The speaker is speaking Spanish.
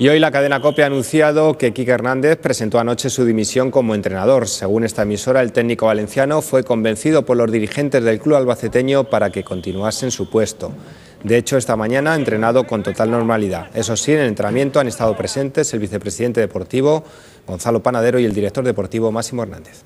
Y hoy la cadena copia ha anunciado que Quique Hernández presentó anoche su dimisión como entrenador. Según esta emisora, el técnico valenciano fue convencido por los dirigentes del club albaceteño para que continuase en su puesto. De hecho, esta mañana ha entrenado con total normalidad. Eso sí, en el entrenamiento han estado presentes el vicepresidente deportivo Gonzalo Panadero y el director deportivo Máximo Hernández.